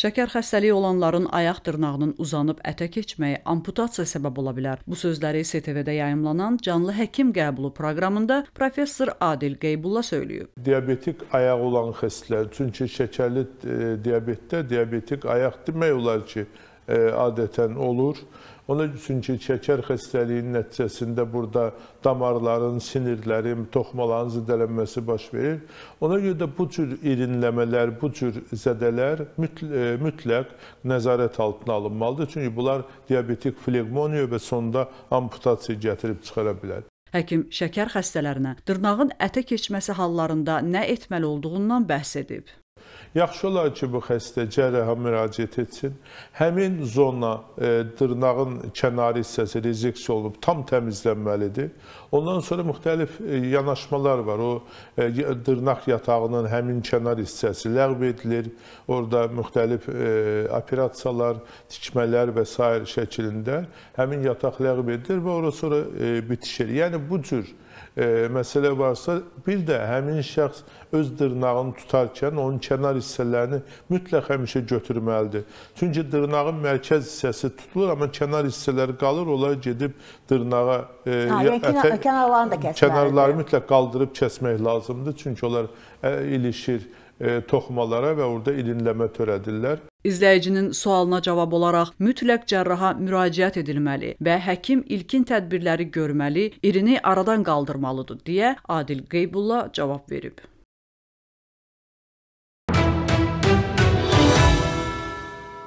Şəkər xəstəliyi olanların ayaq dırnağının uzanıb ətə keçməyi amputasiyaya səbəb ola bilər. Bu sözləri STV-də yayımlanan canlı həkim qəbulu proqramında professor Adil Qeybulla söyləyib. Diabetik ayaq olan xəstələr, çünki şəkərli e, diabetdə diabetik ayaq demək olar ki, E, adətən olur. Onun üçün ki, şəkər xəstəliyinin nəticəsində burada damarların, sinirlərin, toxmaların zədələnməsi baş verir. Ona görə də bu cür irinləmələr, bu cür zədələr e, mütləq nəzarət altına alınmalıdır. Çünki bunlar diabetik flegmoniya və sonda amputasiya gətirib çıxara bilər. Həkim şəkər xəstələrinə dırnağın ətə keçməsi hallarında nə etməli olduğundan bəhs edib. Yaxşı olar ki, bu xəstə cərraha müraciət etsin. Həmin zona, e, dırnağın kənarı hissəsi rezeksiya olunub, tam təmizlənməlidir. Ondan sonra müxtəlif e, yanaşmalar var. O e, dırnaq yatağının həmin kənar hissəsi ləğv edilir. Orada müxtəlif e, operasiyalar, tikmələr və s. şəklində həmin yataq ləğv edilir və orası sonra e, bitişir. Yəni bu cür e, məsələ varsa, bir də həmin şəxs öz dırnağını tutarkən onun kənar hissələrini mütləq həmişə götürməlidir. Çünki dırnağın mərkəz hissəsi tutulur, amma kənar hissələri qalır, onlar gedib dırnağa e, ha, yəni, ətə, kənarlarını da kəsməlidir. Kənarları mütləq qaldırıb kəsmək lazımdır, çünki onlar ə, e, ilişir E, toxumalara və orada irinləmə törədirlər. İzləyicinin sualına cavab olaraq mütləq cərraha müraciət edilməli və həkim ilkin tədbirləri görməli, irini aradan qaldırmalıdır deyə Adil Qeybulla cavab verib.